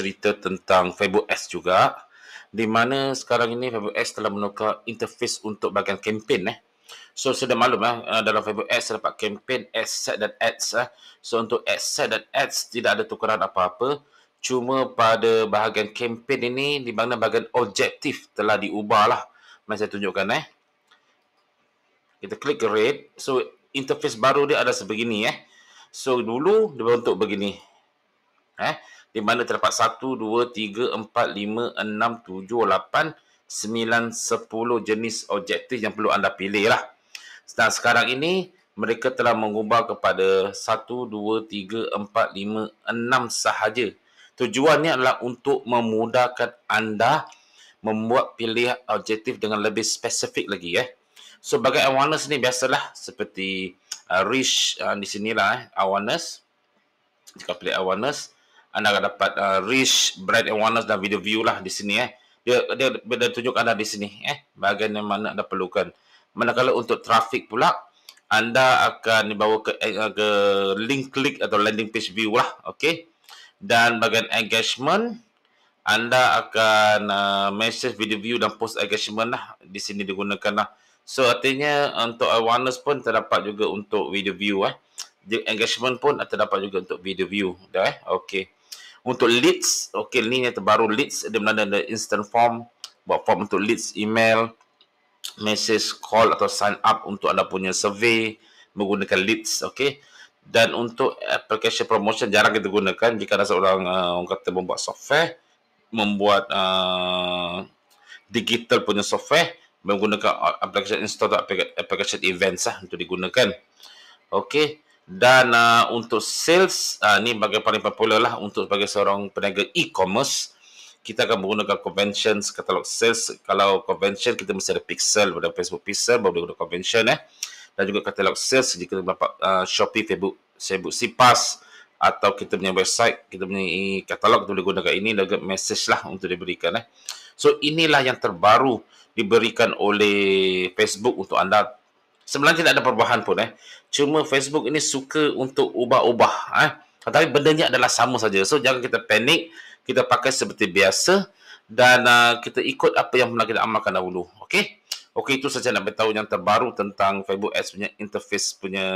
cerita tentang Facebook Ads juga di mana sekarang ini Facebook Ads telah menukar interface untuk bahagian kempen eh. So sudah maklum eh, eh, dalam Facebook Ads saya dapat kempen ads set dan ads eh. So untuk ads set dan ads tidak ada tukaran apa-apa. Cuma pada bahagian kempen ini di mana bahagian objektif telah diubahlah. Mari saya tunjukkan eh. Kita klik create. So interface baru dia ada sebegini eh. So dulu dia untuk begini eh di mana terdapat 1 2 3 4 5 6 7 8 9 10 jenis objektif yang perlu anda pilih lah. Dan sekarang ini mereka telah mengubah kepada 1 2 3 4 5 6 sahaja. Tujuannya adalah untuk memudahkan anda membuat pilihan objektif dengan lebih spesifik lagi eh. Sebagai so, awareness ni biasalah seperti uh, reach uh, di sinilah eh awareness. Jika pilih awareness anda akan dapat uh, rich, bright and wondrous dan video view lah di sini eh. Dia dia, dia tunjuk anda di sini eh. Bahagian yang mana anda perlukan. Manakala untuk traffic pula, anda akan dibawa ke, eh, uh, ke link click atau landing page view lah. Okay. Dan bahagian engagement, anda akan uh, message video view dan post engagement lah. Di sini digunakan lah. So, artinya untuk awareness pun terdapat juga untuk video view eh. Engagement pun terdapat juga untuk video view. Dah eh. Okay untuk leads okey ni yang terbaru leads dia melanda the instant form buat form untuk leads email message call atau sign up untuk anda punya survey menggunakan leads okey dan untuk application promotion jarang kita gunakan jika ada seorang uh, orang kata membuat software membuat uh, digital punya software menggunakan application install atau application events lah untuk digunakan okey dan uh, untuk sales uh, ni bagi paling popular lah untuk sebagai seorang peniaga e-commerce kita akan menggunakan convention katalog sales kalau convention kita mesti ada pixel pada Facebook pixel baru boleh guna convention eh dan juga katalog sales jika kita dapat uh, Shopee Facebook Facebook Sipas atau kita punya website kita punya katalog kita boleh gunakan ini dan juga message lah untuk diberikan eh so inilah yang terbaru diberikan oleh Facebook untuk anda sebenarnya tidak ada perubahan pun eh cuma Facebook ini suka untuk ubah-ubah eh tetapi bendanya adalah sama saja so jangan kita panik kita pakai seperti biasa dan uh, kita ikut apa yang pernah kita amalkan dahulu okey okey itu saja nak beritahu yang terbaru tentang Facebook Ads punya interface punya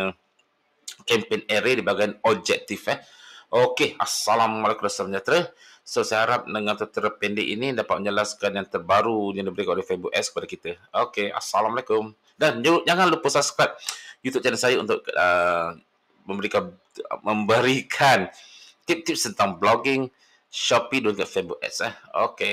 campaign area di bahagian objektif eh okey assalamualaikum sejahtera So saya harap dengan tertera pendek ini dapat menjelaskan yang terbaru yang diberikan oleh Facebook S kepada kita. Okey, Assalamualaikum. Dan jangan lupa subscribe YouTube channel saya untuk uh, memberikan memberikan tips-tips tentang blogging, Shopee dan juga Facebook Ads. Eh. Okay.